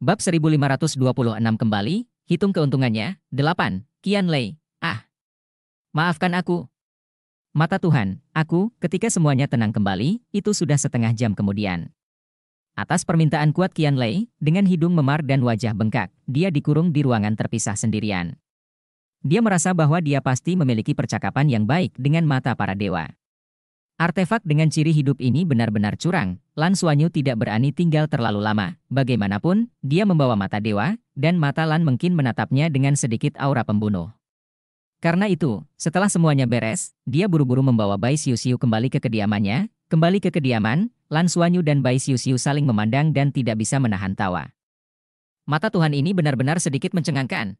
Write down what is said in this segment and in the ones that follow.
Bab 1526 kembali, hitung keuntungannya, 8, Kian Lei, ah. Maafkan aku. Mata Tuhan, aku, ketika semuanya tenang kembali, itu sudah setengah jam kemudian. Atas permintaan kuat Kian Lei, dengan hidung memar dan wajah bengkak, dia dikurung di ruangan terpisah sendirian. Dia merasa bahwa dia pasti memiliki percakapan yang baik dengan mata para dewa. Artefak dengan ciri hidup ini benar-benar curang. Lan Suanyu tidak berani tinggal terlalu lama. Bagaimanapun, dia membawa mata dewa, dan mata Lan mungkin menatapnya dengan sedikit aura pembunuh. Karena itu, setelah semuanya beres, dia buru-buru membawa Bai Xiu Xiu kembali ke kediamannya. Kembali ke kediaman, Lan Suanyu dan Bai Xiu Xiu saling memandang dan tidak bisa menahan tawa. Mata Tuhan ini benar-benar sedikit mencengangkan.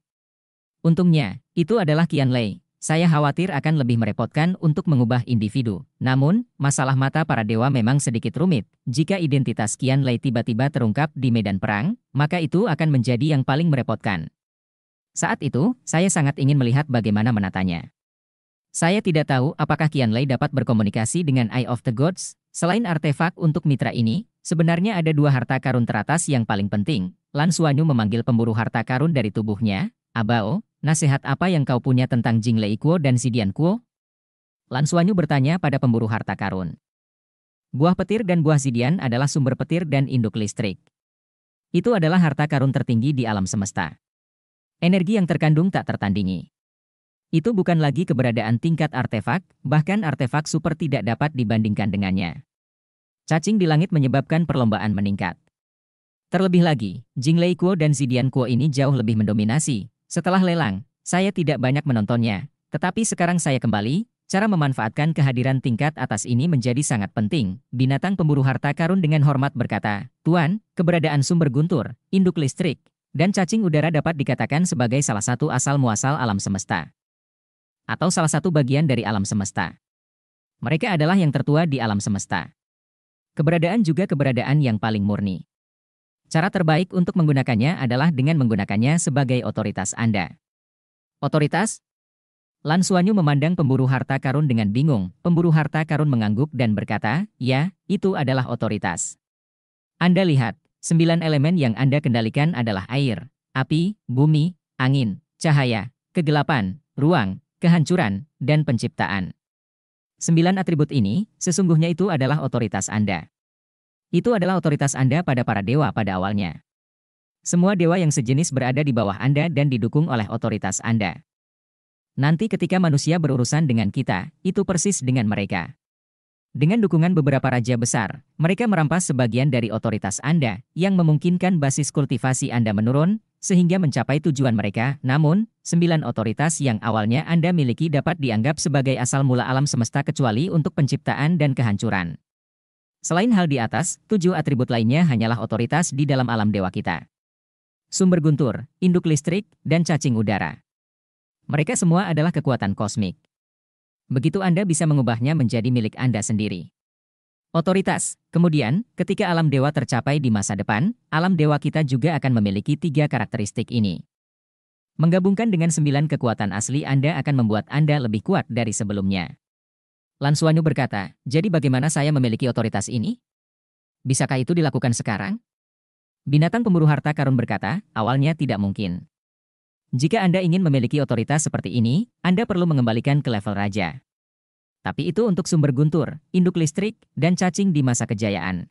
Untungnya, itu adalah Qian Lei, saya khawatir akan lebih merepotkan untuk mengubah individu. Namun, masalah mata para dewa memang sedikit rumit. Jika identitas Kian Lei tiba-tiba terungkap di medan perang, maka itu akan menjadi yang paling merepotkan. Saat itu, saya sangat ingin melihat bagaimana menatanya. Saya tidak tahu apakah Kian Lei dapat berkomunikasi dengan Eye of the Gods. Selain artefak untuk mitra ini, sebenarnya ada dua harta karun teratas yang paling penting. Lan Suanyu memanggil pemburu harta karun dari tubuhnya, Abao, Nasihat apa yang kau punya tentang Jing Lei Kuo dan Sidian Kuo? Lan Suanyu bertanya pada pemburu harta karun. Buah petir dan buah sidian adalah sumber petir dan induk listrik. Itu adalah harta karun tertinggi di alam semesta. Energi yang terkandung tak tertandingi. Itu bukan lagi keberadaan tingkat artefak, bahkan artefak super tidak dapat dibandingkan dengannya. Cacing di langit menyebabkan perlombaan meningkat. Terlebih lagi, Jing Lei Kuo dan Zidian Kuo ini jauh lebih mendominasi, setelah lelang, saya tidak banyak menontonnya. Tetapi sekarang saya kembali, cara memanfaatkan kehadiran tingkat atas ini menjadi sangat penting. Binatang pemburu harta karun dengan hormat berkata, Tuan, keberadaan sumber guntur, induk listrik, dan cacing udara dapat dikatakan sebagai salah satu asal-muasal alam semesta. Atau salah satu bagian dari alam semesta. Mereka adalah yang tertua di alam semesta. Keberadaan juga keberadaan yang paling murni. Cara terbaik untuk menggunakannya adalah dengan menggunakannya sebagai otoritas Anda. Otoritas? Lan Suanyu memandang pemburu harta karun dengan bingung. Pemburu harta karun mengangguk dan berkata, ya, itu adalah otoritas. Anda lihat, sembilan elemen yang Anda kendalikan adalah air, api, bumi, angin, cahaya, kegelapan, ruang, kehancuran, dan penciptaan. Sembilan atribut ini, sesungguhnya itu adalah otoritas Anda. Itu adalah otoritas Anda pada para dewa pada awalnya. Semua dewa yang sejenis berada di bawah Anda dan didukung oleh otoritas Anda. Nanti ketika manusia berurusan dengan kita, itu persis dengan mereka. Dengan dukungan beberapa raja besar, mereka merampas sebagian dari otoritas Anda, yang memungkinkan basis kultivasi Anda menurun, sehingga mencapai tujuan mereka. Namun, sembilan otoritas yang awalnya Anda miliki dapat dianggap sebagai asal mula alam semesta kecuali untuk penciptaan dan kehancuran. Selain hal di atas, tujuh atribut lainnya hanyalah otoritas di dalam alam dewa kita. Sumber guntur, induk listrik, dan cacing udara. Mereka semua adalah kekuatan kosmik. Begitu Anda bisa mengubahnya menjadi milik Anda sendiri. Otoritas. Kemudian, ketika alam dewa tercapai di masa depan, alam dewa kita juga akan memiliki tiga karakteristik ini. Menggabungkan dengan sembilan kekuatan asli Anda akan membuat Anda lebih kuat dari sebelumnya. Lan berkata, jadi bagaimana saya memiliki otoritas ini? Bisakah itu dilakukan sekarang? Binatang pemburu harta karun berkata, awalnya tidak mungkin. Jika Anda ingin memiliki otoritas seperti ini, Anda perlu mengembalikan ke level raja. Tapi itu untuk sumber guntur, induk listrik, dan cacing di masa kejayaan.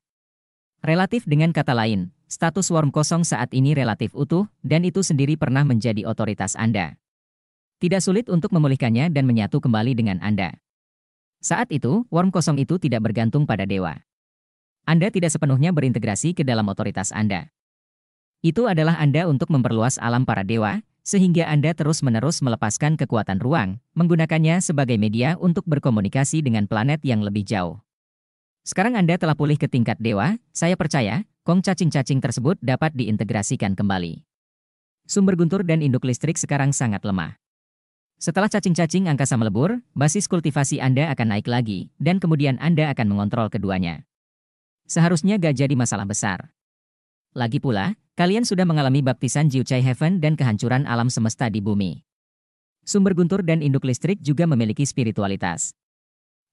Relatif dengan kata lain, status worm kosong saat ini relatif utuh, dan itu sendiri pernah menjadi otoritas Anda. Tidak sulit untuk memulihkannya dan menyatu kembali dengan Anda. Saat itu, worm kosong itu tidak bergantung pada dewa. Anda tidak sepenuhnya berintegrasi ke dalam otoritas Anda. Itu adalah Anda untuk memperluas alam para dewa, sehingga Anda terus-menerus melepaskan kekuatan ruang, menggunakannya sebagai media untuk berkomunikasi dengan planet yang lebih jauh. Sekarang Anda telah pulih ke tingkat dewa, saya percaya, kong cacing-cacing tersebut dapat diintegrasikan kembali. Sumber guntur dan induk listrik sekarang sangat lemah. Setelah cacing-cacing angkasa melebur, basis kultivasi Anda akan naik lagi, dan kemudian Anda akan mengontrol keduanya. Seharusnya gak jadi masalah besar. Lagi pula, kalian sudah mengalami baptisan Jiuchai Heaven dan kehancuran alam semesta di bumi. Sumber guntur dan induk listrik juga memiliki spiritualitas.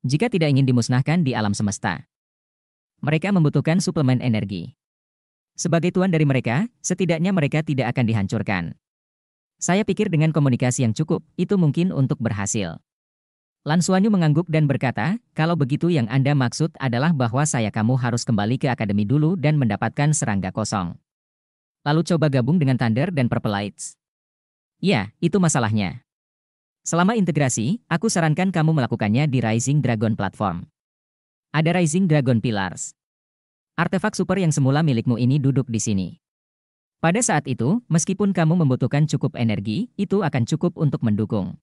Jika tidak ingin dimusnahkan di alam semesta, mereka membutuhkan suplemen energi. Sebagai tuan dari mereka, setidaknya mereka tidak akan dihancurkan. Saya pikir dengan komunikasi yang cukup, itu mungkin untuk berhasil. Lan Suanyu mengangguk dan berkata, kalau begitu yang Anda maksud adalah bahwa saya kamu harus kembali ke akademi dulu dan mendapatkan serangga kosong. Lalu coba gabung dengan Thunder dan Purple Lights. Ya, itu masalahnya. Selama integrasi, aku sarankan kamu melakukannya di Rising Dragon Platform. Ada Rising Dragon Pillars. Artefak super yang semula milikmu ini duduk di sini. Pada saat itu, meskipun kamu membutuhkan cukup energi, itu akan cukup untuk mendukung.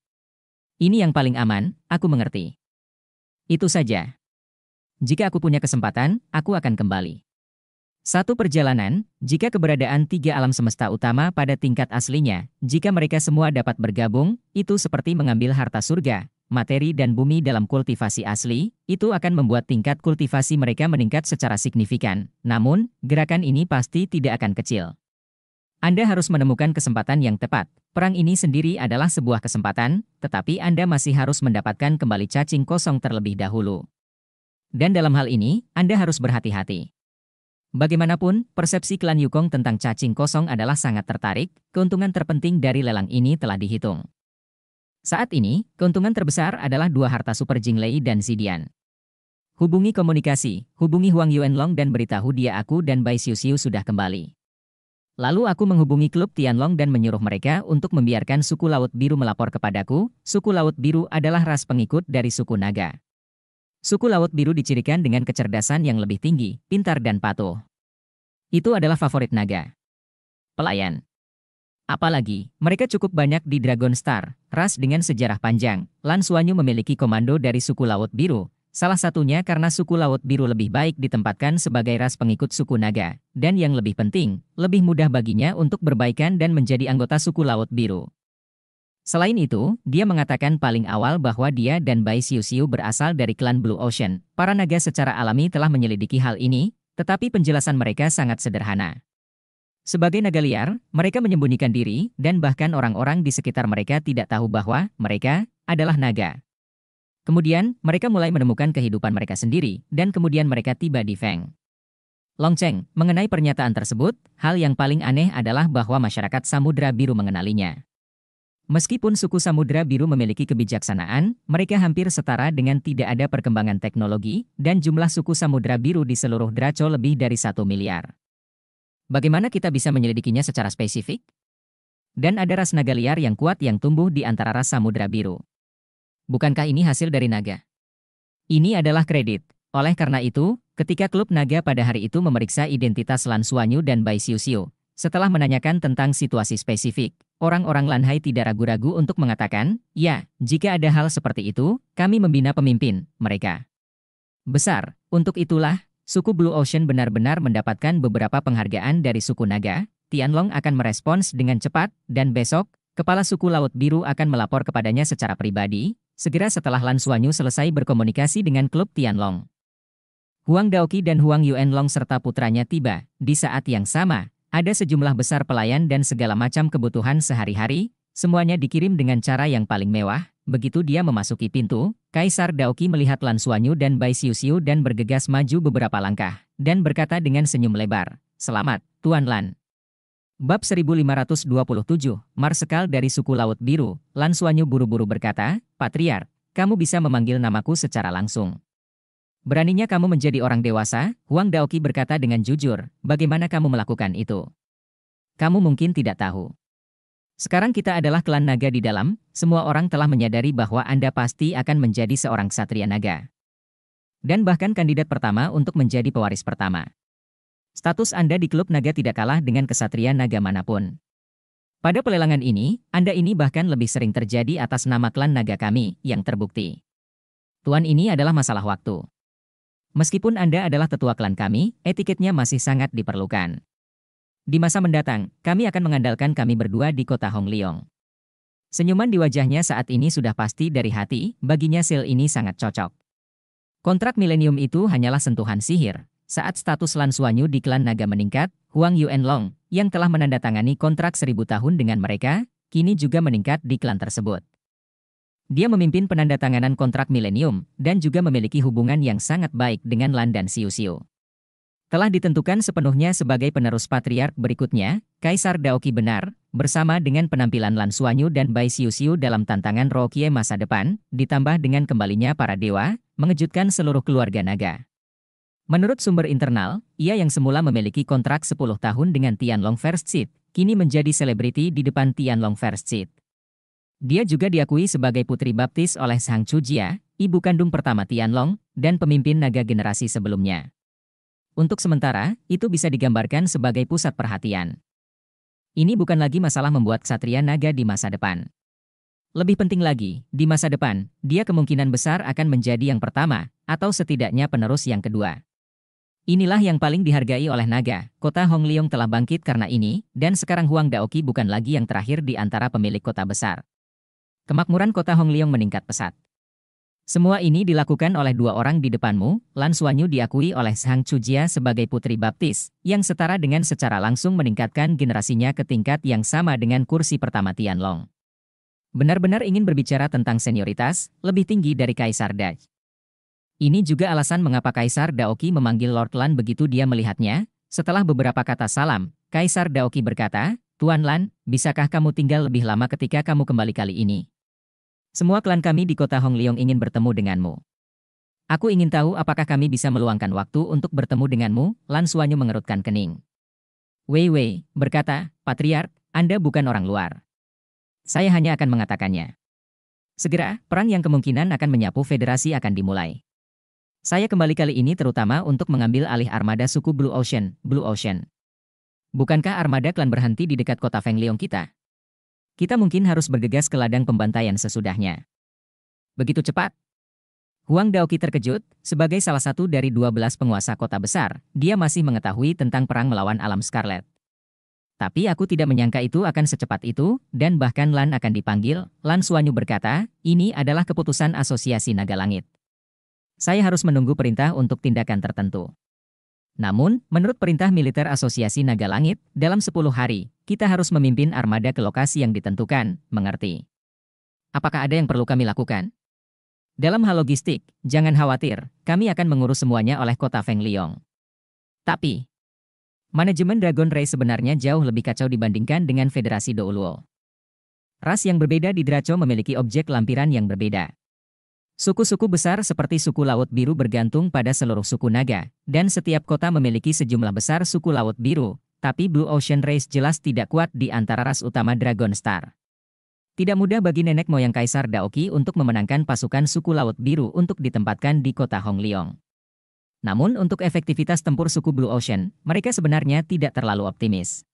Ini yang paling aman, aku mengerti. Itu saja. Jika aku punya kesempatan, aku akan kembali. Satu perjalanan, jika keberadaan tiga alam semesta utama pada tingkat aslinya, jika mereka semua dapat bergabung, itu seperti mengambil harta surga, materi dan bumi dalam kultivasi asli, itu akan membuat tingkat kultivasi mereka meningkat secara signifikan. Namun, gerakan ini pasti tidak akan kecil. Anda harus menemukan kesempatan yang tepat. Perang ini sendiri adalah sebuah kesempatan, tetapi Anda masih harus mendapatkan kembali cacing kosong terlebih dahulu. Dan dalam hal ini, Anda harus berhati-hati. Bagaimanapun, persepsi klan Yukong tentang cacing kosong adalah sangat tertarik, keuntungan terpenting dari lelang ini telah dihitung. Saat ini, keuntungan terbesar adalah dua harta Super Jinglei dan Zidian. Hubungi komunikasi, hubungi Huang Yuanlong dan beritahu dia aku dan Bai Xiu Xiu sudah kembali. Lalu aku menghubungi klub Tianlong dan menyuruh mereka untuk membiarkan suku Laut Biru melapor kepadaku. Suku Laut Biru adalah ras pengikut dari suku Naga. Suku Laut Biru dicirikan dengan kecerdasan yang lebih tinggi, pintar dan patuh. Itu adalah favorit Naga. Pelayan. Apalagi, mereka cukup banyak di Dragon Star, ras dengan sejarah panjang. Lan Suanyu memiliki komando dari suku Laut Biru, Salah satunya karena suku Laut Biru lebih baik ditempatkan sebagai ras pengikut suku Naga, dan yang lebih penting, lebih mudah baginya untuk berbaikan dan menjadi anggota suku Laut Biru. Selain itu, dia mengatakan paling awal bahwa dia dan Bai Siu Siu berasal dari klan Blue Ocean. Para naga secara alami telah menyelidiki hal ini, tetapi penjelasan mereka sangat sederhana. Sebagai naga liar, mereka menyembunyikan diri, dan bahkan orang-orang di sekitar mereka tidak tahu bahwa mereka adalah naga. Kemudian, mereka mulai menemukan kehidupan mereka sendiri, dan kemudian mereka tiba di Feng. Longcheng, mengenai pernyataan tersebut, hal yang paling aneh adalah bahwa masyarakat Samudra Biru mengenalinya. Meskipun suku Samudra Biru memiliki kebijaksanaan, mereka hampir setara dengan tidak ada perkembangan teknologi, dan jumlah suku Samudra Biru di seluruh Draco lebih dari satu miliar. Bagaimana kita bisa menyelidikinya secara spesifik? Dan ada ras naga liar yang kuat yang tumbuh di antara ras Samudra Biru. Bukankah ini hasil dari naga? Ini adalah kredit. Oleh karena itu, ketika klub naga pada hari itu memeriksa identitas Lan Suanyu dan Bai Xiu Xiu, setelah menanyakan tentang situasi spesifik, orang-orang Lanhai tidak ragu-ragu untuk mengatakan, ya, jika ada hal seperti itu, kami membina pemimpin, mereka. Besar, untuk itulah, suku Blue Ocean benar-benar mendapatkan beberapa penghargaan dari suku Naga, Tianlong akan merespons dengan cepat, dan besok, kepala suku Laut Biru akan melapor kepadanya secara pribadi, segera setelah Lan Suanyu selesai berkomunikasi dengan klub Tianlong. Huang Daoki dan Huang Yuanlong serta putranya tiba, di saat yang sama, ada sejumlah besar pelayan dan segala macam kebutuhan sehari-hari, semuanya dikirim dengan cara yang paling mewah, begitu dia memasuki pintu, Kaisar Daoki melihat Lan Suanyu dan Bai Xiuxiu dan bergegas maju beberapa langkah, dan berkata dengan senyum lebar, Selamat, Tuan Lan. Bab 1527, Marsekal dari suku Laut Biru, Lansuanyu buru-buru berkata, Patriar, kamu bisa memanggil namaku secara langsung. Beraninya kamu menjadi orang dewasa, Huang Daoki berkata dengan jujur, bagaimana kamu melakukan itu? Kamu mungkin tidak tahu. Sekarang kita adalah klan naga di dalam, semua orang telah menyadari bahwa Anda pasti akan menjadi seorang satria naga. Dan bahkan kandidat pertama untuk menjadi pewaris pertama. Status Anda di klub naga tidak kalah dengan kesatria naga manapun. Pada pelelangan ini, Anda ini bahkan lebih sering terjadi atas nama klan naga kami yang terbukti. Tuan ini adalah masalah waktu. Meskipun Anda adalah tetua klan kami, etiketnya masih sangat diperlukan. Di masa mendatang, kami akan mengandalkan kami berdua di kota Hong Leong. Senyuman di wajahnya saat ini sudah pasti dari hati, baginya sil ini sangat cocok. Kontrak milenium itu hanyalah sentuhan sihir, saat status Lan Suanyu di klan naga meningkat, Huang Yuanlong, yang telah menandatangani kontrak seribu tahun dengan mereka, kini juga meningkat di klan tersebut. Dia memimpin penandatanganan kontrak milenium dan juga memiliki hubungan yang sangat baik dengan Lan dan Siu Siu. Telah ditentukan sepenuhnya sebagai penerus patriark berikutnya, Kaisar Daoki benar, bersama dengan penampilan Lan Suanyu dan Bai Siu Siu dalam tantangan Rokie masa depan, ditambah dengan kembalinya para dewa, mengejutkan seluruh keluarga naga. Menurut sumber internal, ia yang semula memiliki kontrak 10 tahun dengan Tianlong First Seed, kini menjadi selebriti di depan Tianlong First Seed. Dia juga diakui sebagai putri baptis oleh Sang Chujia, ibu kandung pertama Tianlong, dan pemimpin naga generasi sebelumnya. Untuk sementara, itu bisa digambarkan sebagai pusat perhatian. Ini bukan lagi masalah membuat ksatria naga di masa depan. Lebih penting lagi, di masa depan, dia kemungkinan besar akan menjadi yang pertama, atau setidaknya penerus yang kedua. Inilah yang paling dihargai oleh naga. Kota Hongliong telah bangkit karena ini, dan sekarang Huang Daoki bukan lagi yang terakhir di antara pemilik kota besar. Kemakmuran kota Hongliong meningkat pesat. Semua ini dilakukan oleh dua orang di depanmu, Lan Suanyu diakui oleh Sang Chujia sebagai putri baptis, yang setara dengan secara langsung meningkatkan generasinya ke tingkat yang sama dengan kursi pertama Tianlong. Benar-benar ingin berbicara tentang senioritas, lebih tinggi dari Kaisar Dai. Ini juga alasan mengapa Kaisar Daoki memanggil Lord Lan begitu dia melihatnya. Setelah beberapa kata salam, Kaisar Daoki berkata, Tuan Lan, bisakah kamu tinggal lebih lama ketika kamu kembali kali ini? Semua klan kami di kota Hong Leong ingin bertemu denganmu. Aku ingin tahu apakah kami bisa meluangkan waktu untuk bertemu denganmu, Lan Suanyu mengerutkan kening. Wei Wei, berkata, Patriark, Anda bukan orang luar. Saya hanya akan mengatakannya. Segera, perang yang kemungkinan akan menyapu federasi akan dimulai. Saya kembali kali ini terutama untuk mengambil alih armada suku Blue Ocean, Blue Ocean. Bukankah armada klan berhenti di dekat kota Leong kita? Kita mungkin harus bergegas ke ladang pembantaian sesudahnya. Begitu cepat? Huang Daoki terkejut, sebagai salah satu dari 12 penguasa kota besar, dia masih mengetahui tentang perang melawan alam Scarlet. Tapi aku tidak menyangka itu akan secepat itu, dan bahkan Lan akan dipanggil. Lan Suanyu berkata, ini adalah keputusan asosiasi naga langit saya harus menunggu perintah untuk tindakan tertentu. Namun, menurut perintah militer Asosiasi Naga Langit, dalam 10 hari, kita harus memimpin armada ke lokasi yang ditentukan, mengerti. Apakah ada yang perlu kami lakukan? Dalam hal logistik, jangan khawatir, kami akan mengurus semuanya oleh kota Feng Liong. Tapi, manajemen Dragon Race sebenarnya jauh lebih kacau dibandingkan dengan Federasi Douluo. Ras yang berbeda di Draco memiliki objek lampiran yang berbeda. Suku-suku besar seperti suku Laut Biru bergantung pada seluruh suku naga, dan setiap kota memiliki sejumlah besar suku Laut Biru, tapi Blue Ocean Race jelas tidak kuat di antara ras utama Dragon Star. Tidak mudah bagi nenek moyang Kaisar Daoki untuk memenangkan pasukan suku Laut Biru untuk ditempatkan di kota Hong Leong. Namun untuk efektivitas tempur suku Blue Ocean, mereka sebenarnya tidak terlalu optimis.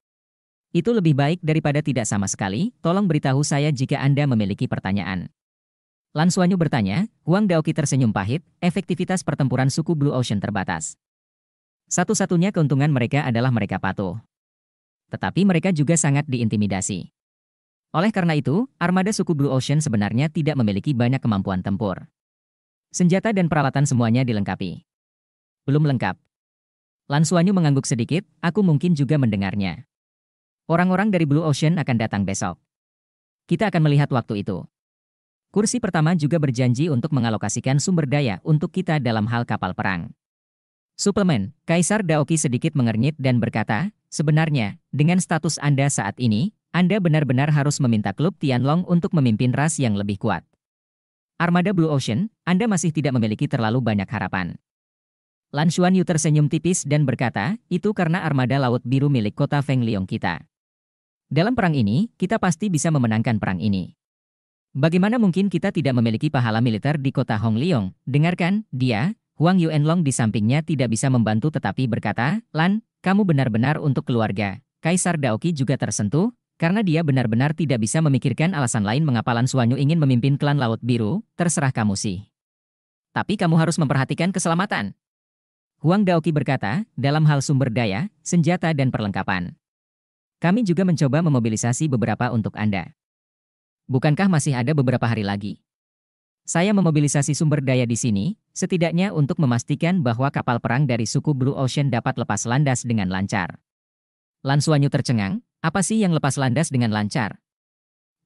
Itu lebih baik daripada tidak sama sekali, tolong beritahu saya jika Anda memiliki pertanyaan. Lan Suanyu bertanya, Wang Daoki tersenyum pahit, efektivitas pertempuran suku Blue Ocean terbatas. Satu-satunya keuntungan mereka adalah mereka patuh. Tetapi mereka juga sangat diintimidasi. Oleh karena itu, armada suku Blue Ocean sebenarnya tidak memiliki banyak kemampuan tempur. Senjata dan peralatan semuanya dilengkapi. Belum lengkap. Lan Suanyu mengangguk sedikit, aku mungkin juga mendengarnya. Orang-orang dari Blue Ocean akan datang besok. Kita akan melihat waktu itu. Kursi pertama juga berjanji untuk mengalokasikan sumber daya untuk kita dalam hal kapal perang. Suplemen, Kaisar Daoki sedikit mengernyit dan berkata, sebenarnya, dengan status Anda saat ini, Anda benar-benar harus meminta klub Tianlong untuk memimpin ras yang lebih kuat. Armada Blue Ocean, Anda masih tidak memiliki terlalu banyak harapan. Lan Xuan Yu tersenyum tipis dan berkata, itu karena armada laut biru milik kota Feng Liong kita. Dalam perang ini, kita pasti bisa memenangkan perang ini. Bagaimana mungkin kita tidak memiliki pahala militer di kota Hong Leong? Dengarkan, dia, Huang Yuanlong di sampingnya tidak bisa membantu tetapi berkata, Lan, kamu benar-benar untuk keluarga. Kaisar Daoki juga tersentuh, karena dia benar-benar tidak bisa memikirkan alasan lain mengapa Lan Suanyu ingin memimpin klan Laut Biru, terserah kamu sih. Tapi kamu harus memperhatikan keselamatan. Huang Daoki berkata, dalam hal sumber daya, senjata dan perlengkapan. Kami juga mencoba memobilisasi beberapa untuk Anda. Bukankah masih ada beberapa hari lagi? Saya memobilisasi sumber daya di sini, setidaknya untuk memastikan bahwa kapal perang dari suku Blue Ocean dapat lepas landas dengan lancar. Lansuanyu tercengang, apa sih yang lepas landas dengan lancar?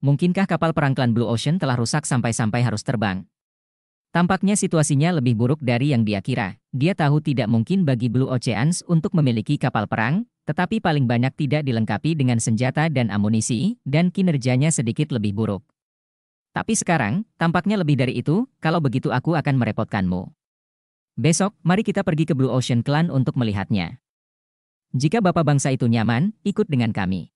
Mungkinkah kapal perang klan Blue Ocean telah rusak sampai-sampai harus terbang? Tampaknya situasinya lebih buruk dari yang dia kira. Dia tahu tidak mungkin bagi Blue Oceans untuk memiliki kapal perang, tetapi paling banyak tidak dilengkapi dengan senjata dan amunisi, dan kinerjanya sedikit lebih buruk. Tapi sekarang, tampaknya lebih dari itu, kalau begitu aku akan merepotkanmu. Besok, mari kita pergi ke Blue Ocean Clan untuk melihatnya. Jika bapak bangsa itu nyaman, ikut dengan kami.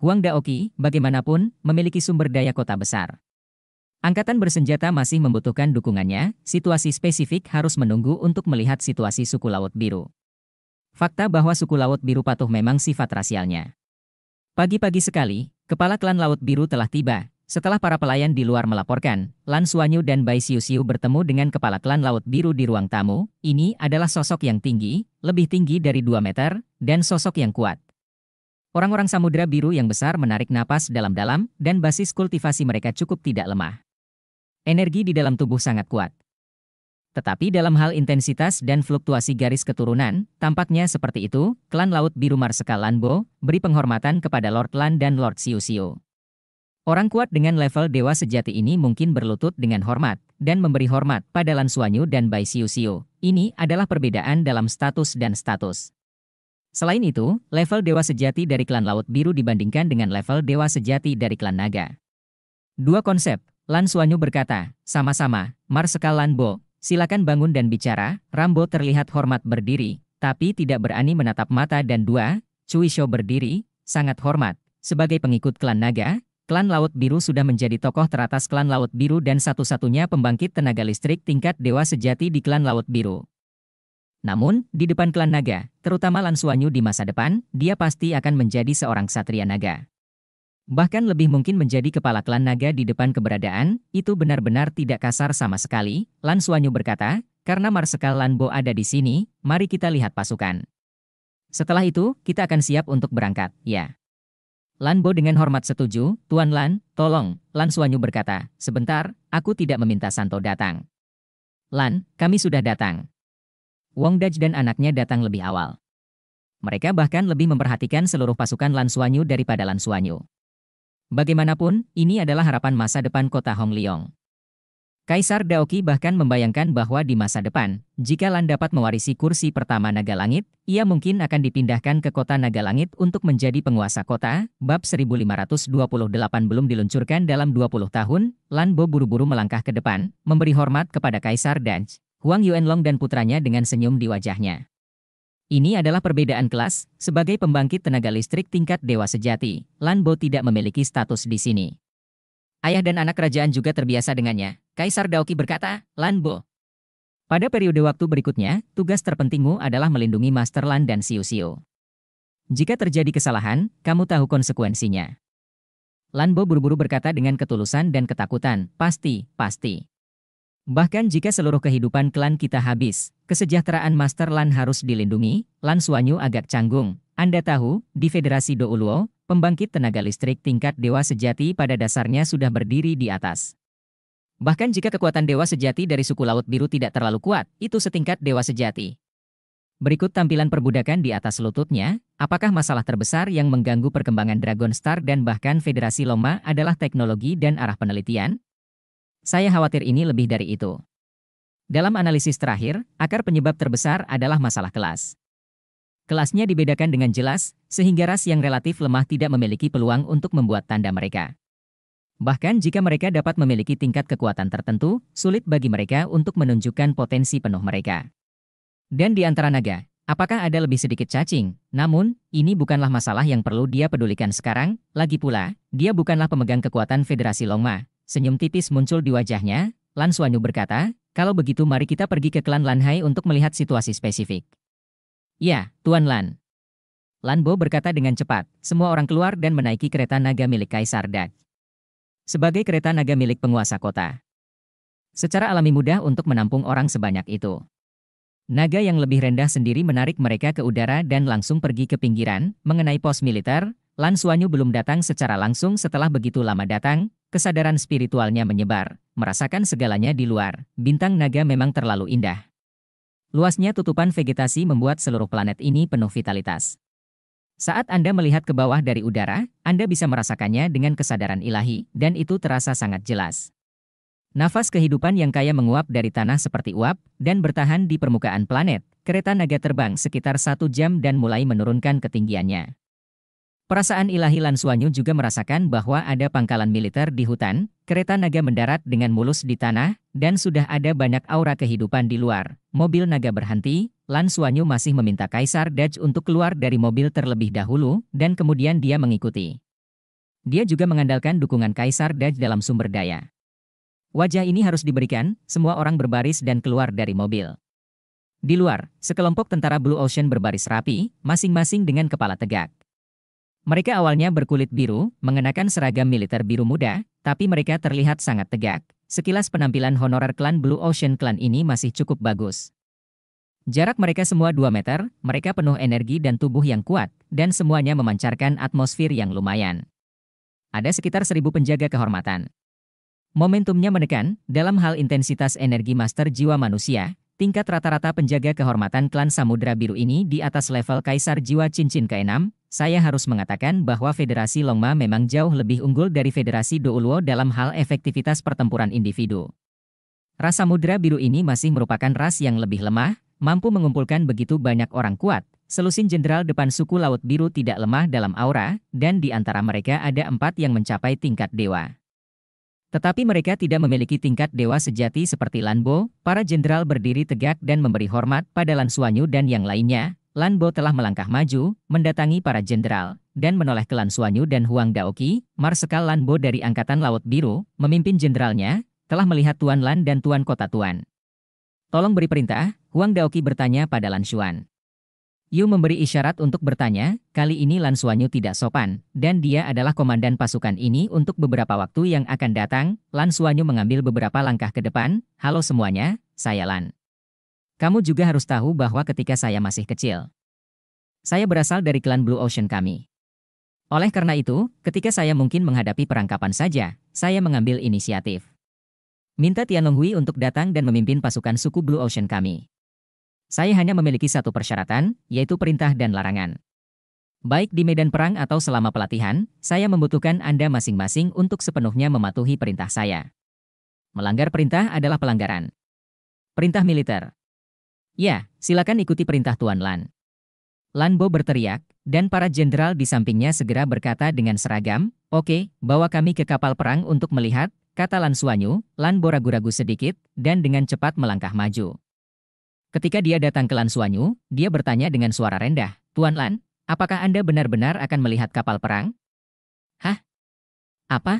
Huang Daoki, bagaimanapun, memiliki sumber daya kota besar. Angkatan bersenjata masih membutuhkan dukungannya, situasi spesifik harus menunggu untuk melihat situasi suku Laut Biru fakta bahwa suku Laut Biru patuh memang sifat rasialnya. Pagi-pagi sekali, kepala klan Laut Biru telah tiba, setelah para pelayan di luar melaporkan, Lan Suanyu dan Bai Siu Siu bertemu dengan kepala klan Laut Biru di ruang tamu, ini adalah sosok yang tinggi, lebih tinggi dari 2 meter, dan sosok yang kuat. Orang-orang samudera biru yang besar menarik napas dalam-dalam, dan basis kultivasi mereka cukup tidak lemah. Energi di dalam tubuh sangat kuat. Tetapi dalam hal intensitas dan fluktuasi garis keturunan, tampaknya seperti itu, klan Laut Biru Marskal Lanbo, beri penghormatan kepada Lord Lan dan Lord Siu Siu. Orang kuat dengan level dewa sejati ini mungkin berlutut dengan hormat, dan memberi hormat pada Lan Suanyu dan Bai Siu Siu. Ini adalah perbedaan dalam status dan status. Selain itu, level dewa sejati dari klan Laut Biru dibandingkan dengan level dewa sejati dari klan Naga. Dua konsep, Lan Suanyu berkata, sama-sama, Marsekal Lanbo, Silakan bangun dan bicara, Rambo terlihat hormat berdiri, tapi tidak berani menatap mata dan dua, Cui Shou berdiri, sangat hormat. Sebagai pengikut klan naga, klan Laut Biru sudah menjadi tokoh teratas klan Laut Biru dan satu-satunya pembangkit tenaga listrik tingkat dewa sejati di klan Laut Biru. Namun, di depan klan naga, terutama Lan Suanyu di masa depan, dia pasti akan menjadi seorang satria naga bahkan lebih mungkin menjadi kepala klan naga di depan keberadaan, itu benar-benar tidak kasar sama sekali, Lan Suanyu berkata, karena Marsekal Lanbo ada di sini, mari kita lihat pasukan. Setelah itu, kita akan siap untuk berangkat, ya. Lanbo dengan hormat setuju, Tuan Lan, tolong, Lan Suanyu berkata, sebentar, aku tidak meminta Santo datang. Lan, kami sudah datang. Wong Daj dan anaknya datang lebih awal. Mereka bahkan lebih memperhatikan seluruh pasukan Lan Suanyu daripada Lan Suanyu. Bagaimanapun, ini adalah harapan masa depan kota Hong Leong. Kaisar Daoki bahkan membayangkan bahwa di masa depan, jika Lan dapat mewarisi kursi pertama Naga Langit, ia mungkin akan dipindahkan ke kota Naga Langit untuk menjadi penguasa kota. Bab 1528 belum diluncurkan dalam 20 tahun, Lan Bo buru-buru melangkah ke depan, memberi hormat kepada Kaisar Danj, Huang Yuanlong dan putranya dengan senyum di wajahnya. Ini adalah perbedaan kelas, sebagai pembangkit tenaga listrik tingkat dewa sejati, Lanbo tidak memiliki status di sini. Ayah dan anak kerajaan juga terbiasa dengannya, Kaisar Daoki berkata, Lanbo. Pada periode waktu berikutnya, tugas terpentingmu adalah melindungi Master Lan dan Siu Siu. Jika terjadi kesalahan, kamu tahu konsekuensinya. Lanbo buru-buru berkata dengan ketulusan dan ketakutan, pasti, pasti. Bahkan jika seluruh kehidupan klan kita habis, kesejahteraan Master Lan harus dilindungi, Lan Suanyu agak canggung. Anda tahu, di Federasi Douluo, pembangkit tenaga listrik tingkat dewa sejati pada dasarnya sudah berdiri di atas. Bahkan jika kekuatan dewa sejati dari suku Laut Biru tidak terlalu kuat, itu setingkat dewa sejati. Berikut tampilan perbudakan di atas lututnya, apakah masalah terbesar yang mengganggu perkembangan Dragon Star dan bahkan Federasi Loma adalah teknologi dan arah penelitian? Saya khawatir ini lebih dari itu. Dalam analisis terakhir, akar penyebab terbesar adalah masalah kelas. Kelasnya dibedakan dengan jelas, sehingga ras yang relatif lemah tidak memiliki peluang untuk membuat tanda mereka. Bahkan jika mereka dapat memiliki tingkat kekuatan tertentu, sulit bagi mereka untuk menunjukkan potensi penuh mereka. Dan di antara naga, apakah ada lebih sedikit cacing? Namun, ini bukanlah masalah yang perlu dia pedulikan sekarang, lagi pula, dia bukanlah pemegang kekuatan Federasi Longma, Senyum tipis muncul di wajahnya, Lan Suanyu berkata, kalau begitu mari kita pergi ke klan Lanhai untuk melihat situasi spesifik. Ya, Tuan Lan. Lan Bo berkata dengan cepat, semua orang keluar dan menaiki kereta naga milik Kaisar Dag. Sebagai kereta naga milik penguasa kota. Secara alami mudah untuk menampung orang sebanyak itu. Naga yang lebih rendah sendiri menarik mereka ke udara dan langsung pergi ke pinggiran, mengenai pos militer, Lan Suanyu belum datang secara langsung setelah begitu lama datang, Kesadaran spiritualnya menyebar, merasakan segalanya di luar, bintang naga memang terlalu indah. Luasnya tutupan vegetasi membuat seluruh planet ini penuh vitalitas. Saat Anda melihat ke bawah dari udara, Anda bisa merasakannya dengan kesadaran ilahi, dan itu terasa sangat jelas. Nafas kehidupan yang kaya menguap dari tanah seperti uap, dan bertahan di permukaan planet, kereta naga terbang sekitar satu jam dan mulai menurunkan ketinggiannya. Perasaan Ilahi Lansuanyu juga merasakan bahwa ada pangkalan militer di hutan, kereta naga mendarat dengan mulus di tanah, dan sudah ada banyak aura kehidupan di luar. Mobil naga berhenti, Lansuanyu masih meminta Kaisar Daj untuk keluar dari mobil terlebih dahulu, dan kemudian dia mengikuti. Dia juga mengandalkan dukungan Kaisar Daj dalam sumber daya. Wajah ini harus diberikan, semua orang berbaris dan keluar dari mobil. Di luar, sekelompok tentara Blue Ocean berbaris rapi, masing-masing dengan kepala tegak. Mereka awalnya berkulit biru, mengenakan seragam militer biru muda, tapi mereka terlihat sangat tegak. Sekilas penampilan honorer klan Blue Ocean Clan ini masih cukup bagus. Jarak mereka semua 2 meter, mereka penuh energi dan tubuh yang kuat, dan semuanya memancarkan atmosfer yang lumayan. Ada sekitar seribu penjaga kehormatan. Momentumnya menekan, dalam hal intensitas energi master jiwa manusia, Tingkat rata-rata penjaga kehormatan klan Samudra Biru ini di atas level Kaisar Jiwa Cincin ke-6, saya harus mengatakan bahwa Federasi Longma memang jauh lebih unggul dari Federasi Douluo dalam hal efektivitas pertempuran individu. Ras Samudra Biru ini masih merupakan ras yang lebih lemah, mampu mengumpulkan begitu banyak orang kuat. Selusin jenderal depan suku Laut Biru tidak lemah dalam aura, dan di antara mereka ada empat yang mencapai tingkat dewa. Tetapi mereka tidak memiliki tingkat dewa sejati seperti Lanbo, para jenderal berdiri tegak dan memberi hormat pada Lan Suanyu dan yang lainnya. Lanbo telah melangkah maju, mendatangi para jenderal, dan menoleh ke Lan Suanyu dan Huang Daoki, Marsekal Lanbo dari Angkatan Laut Biru, memimpin jenderalnya, telah melihat Tuan Lan dan Tuan Kota Tuan. Tolong beri perintah, Huang Daoki bertanya pada Lan Xuan. Yu memberi isyarat untuk bertanya, kali ini Lan Suanyu tidak sopan, dan dia adalah komandan pasukan ini untuk beberapa waktu yang akan datang. Lan Suanyu mengambil beberapa langkah ke depan, halo semuanya, saya Lan. Kamu juga harus tahu bahwa ketika saya masih kecil. Saya berasal dari klan Blue Ocean kami. Oleh karena itu, ketika saya mungkin menghadapi perangkapan saja, saya mengambil inisiatif. Minta Tianlonghui untuk datang dan memimpin pasukan suku Blue Ocean kami. Saya hanya memiliki satu persyaratan, yaitu perintah dan larangan. Baik di medan perang atau selama pelatihan, saya membutuhkan Anda masing-masing untuk sepenuhnya mematuhi perintah saya. Melanggar perintah adalah pelanggaran. Perintah militer. Ya, silakan ikuti perintah Tuan Lan. Lan Bo berteriak, dan para jenderal di sampingnya segera berkata dengan seragam, Oke, bawa kami ke kapal perang untuk melihat, kata Lan Suanyu, Lan Bo ragu-ragu sedikit, dan dengan cepat melangkah maju. Ketika dia datang ke Lan Suanyu, dia bertanya dengan suara rendah, Tuan Lan, apakah Anda benar-benar akan melihat kapal perang? Hah? Apa?